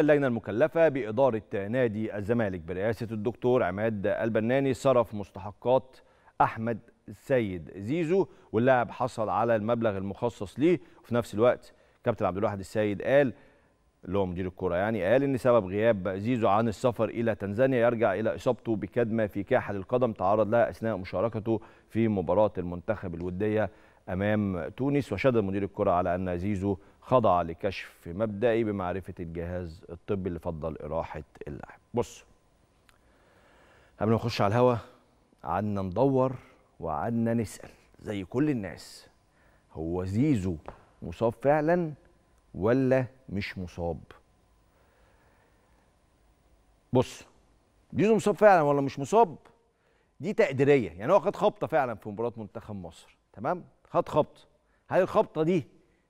اللجنة المكلفة بإدارة نادي الزمالك برئاسة الدكتور عماد البناني صرف مستحقات أحمد السيد زيزو واللاعب حصل على المبلغ المخصص ليه وفي نفس الوقت كابتن عبد الواحد السيد قال اللي هو مدير الكرة يعني قال إن سبب غياب زيزو عن السفر إلى تنزانيا يرجع إلى إصابته بكدمة في كاحل القدم تعرض لها أثناء مشاركته في مباراة المنتخب الودية امام تونس وشدد مدير الكره على ان زيزو خضع لكشف مبدئي بمعرفه الجهاز الطبي اللي فضل اراحه اللاعب بص قبل ما نخش على الهوا قعدنا ندور وقعدنا نسال زي كل الناس هو زيزو مصاب فعلا ولا مش مصاب بص زيزو مصاب فعلا ولا مش مصاب دي تقديريه يعني هو خد خبطه فعلا في مباراه منتخب مصر تمام هات خبطه هل الخبطه دي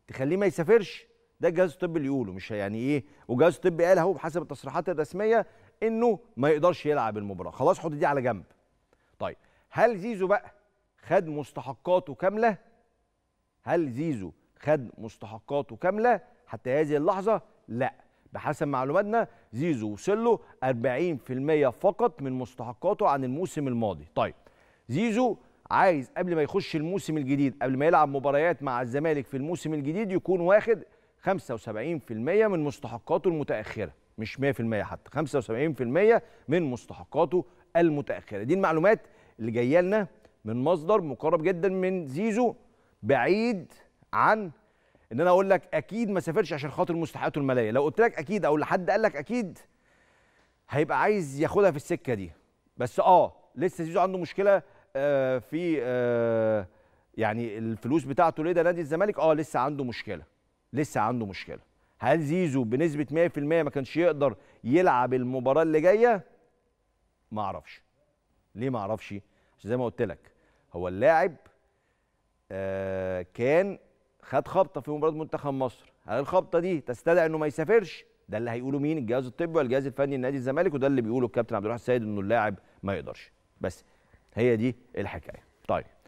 تخليه ما يسافرش ده الجهاز الطبي اللي يقوله مش يعني ايه والجهاز الطبي قال اهو بحسب التصريحات الرسميه انه ما يقدرش يلعب المباراه خلاص حط دي على جنب طيب هل زيزو بقى خد مستحقاته كامله هل زيزو خد مستحقاته كامله حتى هذه اللحظه لا بحسب معلوماتنا زيزو وصل له 40% فقط من مستحقاته عن الموسم الماضي طيب زيزو عايز قبل ما يخش الموسم الجديد قبل ما يلعب مباريات مع الزمالك في الموسم الجديد يكون واخد 75% من مستحقاته المتأخرة مش 100% حتى 75% من مستحقاته المتأخرة دي المعلومات اللي جاية لنا من مصدر مقرب جدا من زيزو بعيد عن ان انا اقول لك اكيد ما سافرش عشان خاطر مستحقاته الماليه لو قلت لك اكيد او لحد قال لك اكيد هيبقى عايز ياخدها في السكه دي بس اه لسه زيزو عنده مشكله آه، في آه، يعني الفلوس بتاعته ليه ده نادي الزمالك اه لسه عنده مشكله لسه عنده مشكله هل زيزو بنسبه 100% ما كانش يقدر يلعب المباراه اللي جايه ما اعرفش ليه ما اعرفش عشان زي ما قلت لك هو اللاعب آه، كان خد خبطه في مباراه منتخب مصر هل الخبطه دي تستدعي انه ما يسافرش ده اللي هيقوله مين الجهاز الطبي والجهاز الفني لنادي الزمالك وده اللي بيقوله الكابتن عبد الواحد السيد انه اللاعب ما يقدرش بس هي دي الحكايه طيب